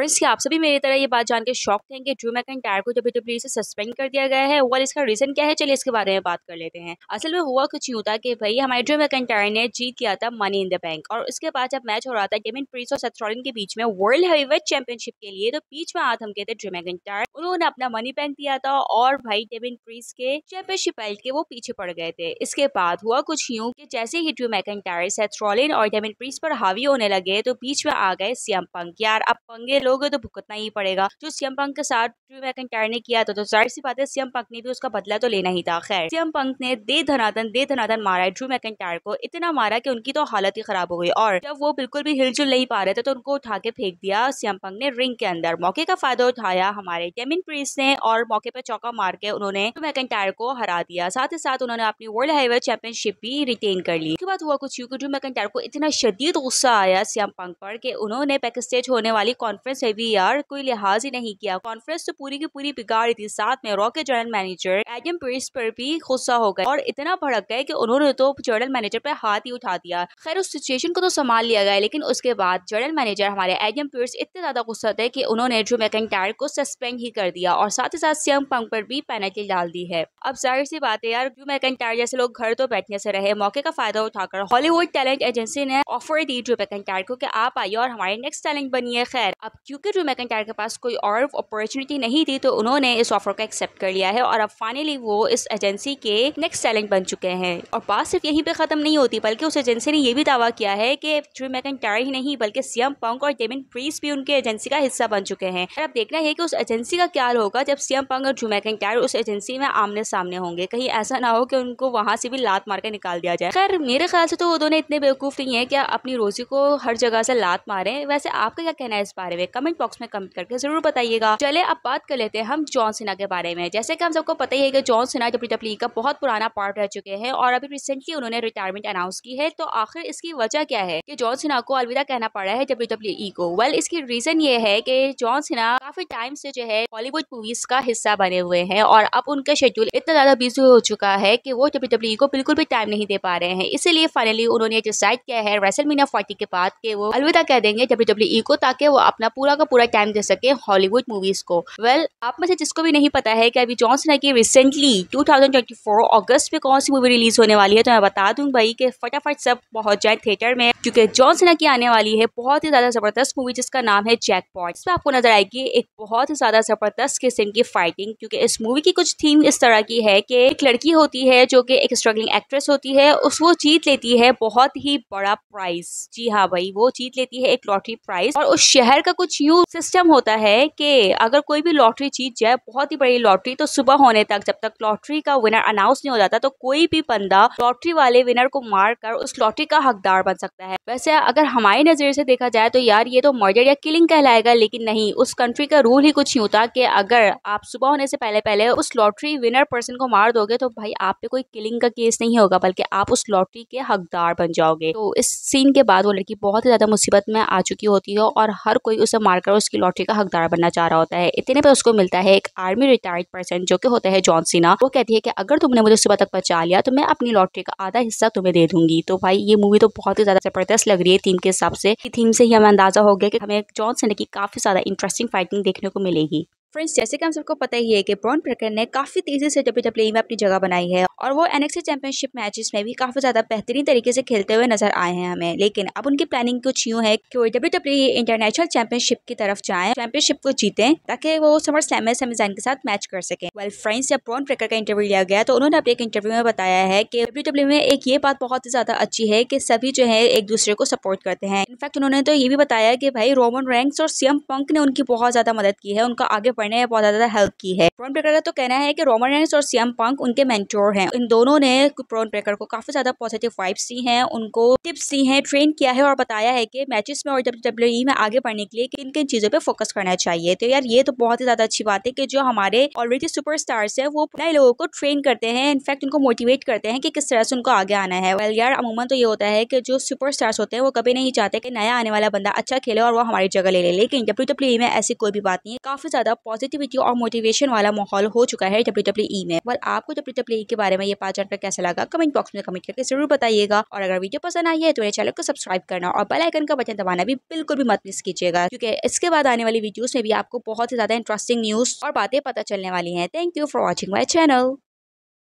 friends की आप सभी मेरी तरह ये बात जानकर शौक थे कि ड्रू टायर को डब्ल्यू डब्ल्यू से सस्पेंड कर दिया गया है और इसका रीजन क्या है चलिए इसके बारे में बात कर लेते हैं असल में हुआ कुछ यूँ था कि भाई हमारे ड्रू मैकइंटायर ने जीत किया था मनी इन द बैंक और उसके बाद जब मैच हो रहा था डेमिन प्रीस और सथरॉलिन के बीच में वर्ल्ड हेवीवेट चैंपियनशिप के लिए तो बीच में हाथ हम कहते ड्रू मैकइंटायर उन्होंने अपना मनी बैंक दिया था और भाई डेमिन प्रीस के चैंपियनशिप बेल्ट के वो पीछे पड़ गए थे इसके बाद हुआ कुछ यूँ की जैसे ही ड्रू टायर सेथ्रोलिन और डेमिन प्रीस पर हावी होने लगे तो बीच में आ गए सीएम पंक यार अब पंगे लोगे तो भुगतना ही पड़ेगा जो सीएम पंक के साथ ड्रू ने किया था तो, तो जाहिर सी बात है सीएम पंक ने भी उसका बदला तो लेना ही था खैर सीएम पंक ने दे धनाधन दे धनाधन मारा ड्रू मैकेंटायर को इतना मारा की उनकी तो हालत ही खराब हो गई और जब वो बिल्कुल भी हिलजुल नहीं पा रहे थे तो उनको उठा के फेंक दिया सीएम पंक ने रिंग के अंदर मौके का फायदा उठाया हमारे जेमिन प्रीस ने और मौके पर चौका मार के उन्होंने ड्रू को हरा दिया साथ ही साथ उन्होंने अपनी वर्ल्ड हाईवे चैंपियनशिप भी रिटेन कर ली उसके बाद हुआ कुछ यू की ड्रू टायर को इतना शदीद गुस्सा आया सीएम पंक पर कि उन्होंने पैकेज होने वाली कॉन्फ्रेंस से वी आर कोई लिहाज ही नहीं किया कॉन्फ्रेंस तो पूरी की पूरी बिगाड़ी थी साथ में रॉकेट जनरल मैनेजर एडम पेरिस पर भी गुस्सा हो गया और इतना भड़क गए कि उन्होंने तो जनरल मैनेजर पर हाथ ही उठा दिया खैर उस सिचुएशन को तो संभाल लिया गया लेकिन उसके बाद जनरल मैनेजर हमारे एडम पेरिस इतने ज्यादा गुस्सा थे कि उन्होंने जो टायर को सस्पेंड ही कर दिया और साथ ही साथ सीएम पंक पर भी पेनल्टी डाल दी है अब जाहिर सी बात है यार जो टायर जैसे लोग घर तो बैठने से रहे मौके का फायदा उठाकर हॉलीवुड टैलेंट एजेंसी ने ऑफर दी जो टायर को कि आप आइए और हमारे नेक्स्ट टैलेंट बनिए खैर अब क्योंकि ड्रू मैकनटायर के पास कोई और अपॉर्चुनिटी नहीं थी तो उन्होंने इस ऑफर को एक्सेप्ट कर लिया है और अब फाइनली वो इस एजेंसी के नेक्स्ट टैलेंट बन चुके हैं और बात सिर्फ यहीं पर खत्म नहीं होती बल्कि उस एजेंसी ने यह भी दावा किया है कि ड्रू मैकनटायर ही नहीं बल्कि सीएम पंक और डेमिन प्रीस भी उनके एजेंसी का हिस्सा बन चुके हैं और अब देखना है कि उस एजेंसी का क्या होगा जब सीएम पंक और ड्रू मैकनटायर उस एजेंसी में आमने सामने होंगे कहीं ऐसा ना हो कि उनको वहां से भी लात मार के निकाल दिया जाए खैर मेरे ख्याल से तो वो दोनों इतने बेवकूफ़ नहीं है कि अपनी रोजी को हर जगह से लात मारे वैसे आपका क्या कहना है इस बारे में कमेंट बॉक्स में कमेंट करके जरूर बताइएगा चले अब बात कर लेते हैं हम जॉन सिन्हा के बारे में जैसे कि हम सबको पता ही है कि जॉन सिन्हा डब्ल्यू डब्ल्यू का बहुत पुराना पार्ट रह चुके हैं और अभी रिसेंटली उन्होंने रिटायरमेंट अनाउंस की है तो आखिर इसकी वजह क्या है कि जॉन सिन्हा को अलविदा कहना पड़ा है डब्ल्यू डब्ल्यू e को वेल इसकी रीजन ये है कि जॉन सिन्हा काफी टाइम से जो है बॉलीवुड मूवीज का हिस्सा बने हुए हैं और अब उनका शेड्यूल इतना ज्यादा बिजी हो चुका है कि वो डब्ल्यू डब्ल्यू e को बिल्कुल भी टाइम नहीं दे पा रहे हैं इसीलिए फाइनली उन्होंने डिसाइड किया है रेसल मीना फोर्टी के बाद के वो अलविदा कह देंगे डब्ल्यू डब्ल्यू e को ताकि वो अपना पूरा का पूरा टाइम दे सके हॉलीवुड मूवीज को वेल well, आप में से जिसको भी नहीं पता है कि अभी जॉनसन है रिसेंटली 2024 अगस्त में कौन सी मूवी रिलीज होने वाली है तो मैं बता दूं भाई कि फटाफट सब पहुंच जाए थिएटर में क्योंकि जॉनसन की आने वाली है बहुत ही ज्यादा जबरदस्त मूवी जिसका नाम है जैक पॉइंट इसमें आपको नजर आएगी एक बहुत ही ज्यादा जबरदस्त किस्म की फाइटिंग क्योंकि इस मूवी की कुछ थीम इस तरह की है कि एक लड़की होती है जो कि एक स्ट्रगलिंग एक्ट्रेस होती है उस वो जीत लेती है बहुत ही बड़ा प्राइज जी हाँ भाई वो जीत लेती है एक लॉटरी प्राइज और उस शहर का कुछ कुछ यू सिस्टम होता है कि अगर कोई भी लॉटरी जीत जाए बहुत ही बड़ी लॉटरी तो सुबह होने तक जब तक लॉटरी का विनर अनाउंस नहीं हो जाता तो कोई भी बंदा लॉटरी वाले विनर को मार कर उस लॉटरी का हकदार बन सकता है वैसे अगर हमारी नजर से देखा जाए तो यार ये तो मर्डर या किलिंग कहलाएगा लेकिन नहीं उस कंट्री का रूल ही कुछ यूँ था कि अगर आप सुबह होने से पहले पहले उस लॉटरी विनर पर्सन को मार दोगे तो भाई आप पे कोई किलिंग का केस नहीं होगा बल्कि आप उस लॉटरी के हकदार बन जाओगे तो इस सीन के बाद वो लड़की बहुत ही ज्यादा मुसीबत में आ चुकी होती है और हर कोई उसे मारकर उसकी लॉटरी का हकदार बनना चाह रहा होता है इतने पर उसको मिलता है एक आर्मी रिटायर्ड पर्सन जो कि होता है जॉन सिन्हा वो कहती है कि अगर तुमने मुझे सुबह तक बचा लिया तो मैं अपनी लॉटरी का आधा हिस्सा तुम्हें दे दूंगी तो भाई ये मूवी तो बहुत ही ज्यादा जबरदस्त लग रही है थीम के हिसाब से थीम से ही हमें अंदाजा हो गया कि हमें जॉन सीना की काफी ज्यादा इंटरेस्टिंग फाइटिंग देखने को मिलेगी फ्रेंड्स जैसे कि हम सबको पता ही है कि ब्रॉन ब्रेकर ने काफ़ी तेज़ी से डब्ल्यू डब्ल्यू e में अपनी जगह बनाई है और वो एनएक्सी चैंपियनशिप मैचेस में भी काफ़ी ज़्यादा बेहतरीन तरीके से खेलते हुए नजर आए हैं हमें लेकिन अब उनकी प्लानिंग कुछ यूँ है कि वो डब्ल्यू डब्ल्यू इंटरनेशनल चैंपियनशिप की तरफ जाए चैंपियनशिप को जीते ताकि वो समर स्लैम में के साथ मैच कर सके वेल फ्रेंड्स जब ब्रॉन ब्रेकर का इंटरव्यू लिया गया तो उन्होंने अपने एक इंटरव्यू में बताया है कि डब्ल्यू डब्ल्यू e में एक ये बात बहुत ही ज़्यादा अच्छी है कि सभी जो है एक दूसरे को सपोर्ट करते हैं इनफैक्ट उन्होंने तो ये भी बताया कि भाई रोमन रैंक्स और सीएम पंक ने उनकी बहुत ज़्यादा मदद की है उनका आगे पढ़ने में बहुत ज्यादा हेल्प की है प्रॉन ब्रेकर का तो कहना है कि रोमन रेंस और सीएम पंक उनके मेंटोर हैं इन दोनों ने प्रॉन ब्रेकर को काफी ज्यादा पॉजिटिव वाइब्स दी हैं उनको टिप्स दी हैं ट्रेन किया है और बताया है कि मैचेस में और डब्ल्यू में आगे बढ़ने के लिए किन किन चीजों पर फोकस करना चाहिए तो यार ये तो बहुत ही ज्यादा अच्छी बात है कि जो हमारे ऑलरेडी सुपर स्टार्स है वो नए लोगों को ट्रेन करते हैं इनफैक्ट उनको मोटिवेट करते हैं कि किस तरह से उनको आगे आना है वेल यार अमूमन तो ये होता है कि जो सुपर स्टार्स होते हैं वो कभी नहीं चाहते कि नया आने वाला बंदा अच्छा खेले और वो हमारी जगह ले ले लेकिन डब्ल्यू e में ऐसी कोई भी बात नहीं है काफी ज्यादा पॉजिटिविटी और मोटिवेशन वाला माहौल हो चुका है डब्ल्यू डब्ल्यू ई में और आपको डब्ल्यू डब्ल्यू e के बारे में ये पाँच जानकर कैसा लगा कमेंट बॉक्स में कमेंट करके जरूर बताइएगा और अगर वीडियो पसंद आई है तो मेरे चैनल को सब्सक्राइब करना और बेल आइकन का बटन दबाना भी बिल्कुल भी मत मिस कीजिएगा क्योंकि इसके बाद आने वाली वीडियोस में भी आपको बहुत ही ज्यादा इंटरेस्टिंग न्यूज और बातें पता चलने वाली हैं thank you for watching my channel